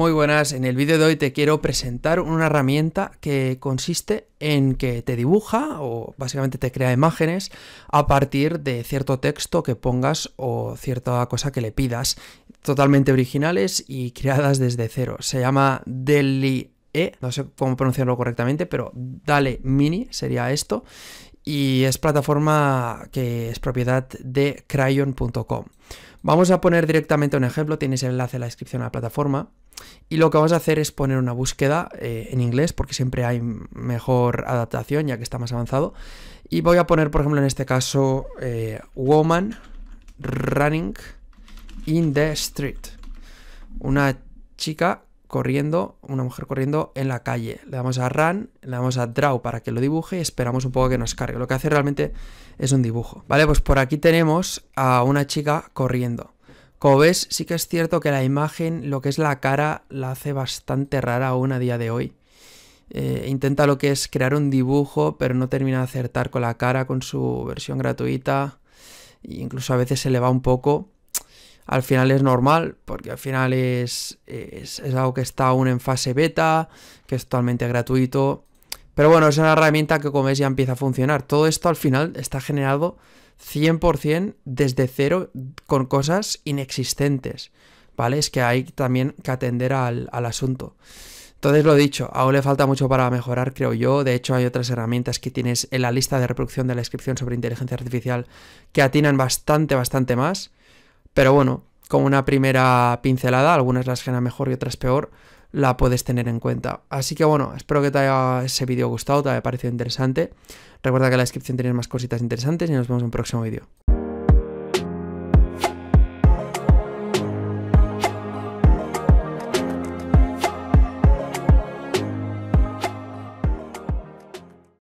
Muy buenas, en el vídeo de hoy te quiero presentar una herramienta que consiste en que te dibuja o básicamente te crea imágenes a partir de cierto texto que pongas o cierta cosa que le pidas, totalmente originales y creadas desde cero. Se llama Deli e, no sé cómo pronunciarlo correctamente, pero Dale Mini sería esto y es plataforma que es propiedad de crayon.com. Vamos a poner directamente un ejemplo, tienes el enlace en la descripción a la plataforma. Y lo que vamos a hacer es poner una búsqueda eh, en inglés, porque siempre hay mejor adaptación, ya que está más avanzado. Y voy a poner, por ejemplo, en este caso, eh, Woman Running in the Street. Una chica corriendo, una mujer corriendo en la calle. Le damos a run, le damos a draw para que lo dibuje y esperamos un poco que nos cargue. Lo que hace realmente es un dibujo. Vale, pues por aquí tenemos a una chica corriendo. Como ves, sí que es cierto que la imagen, lo que es la cara, la hace bastante rara aún a día de hoy. Eh, intenta lo que es crear un dibujo, pero no termina de acertar con la cara, con su versión gratuita. E incluso a veces se le va un poco al final es normal, porque al final es, es, algo que está aún en fase beta, que es totalmente gratuito. Pero bueno, es una herramienta que como ves ya empieza a funcionar. Todo esto al final está generado 100% desde cero con cosas inexistentes. ¿Vale? Es que hay también que atender al, al asunto. Entonces lo dicho, aún le falta mucho para mejorar, creo yo. De hecho, hay otras herramientas que tienes en la lista de reproducción de la descripción sobre inteligencia artificial que atinan bastante, bastante más. Pero bueno, como una primera pincelada, algunas las genera mejor y otras peor, la puedes tener en cuenta. Así que bueno, espero que te haya ese vídeo gustado, te haya parecido interesante. Recuerda que en la descripción tienes más cositas interesantes y nos vemos en un próximo vídeo.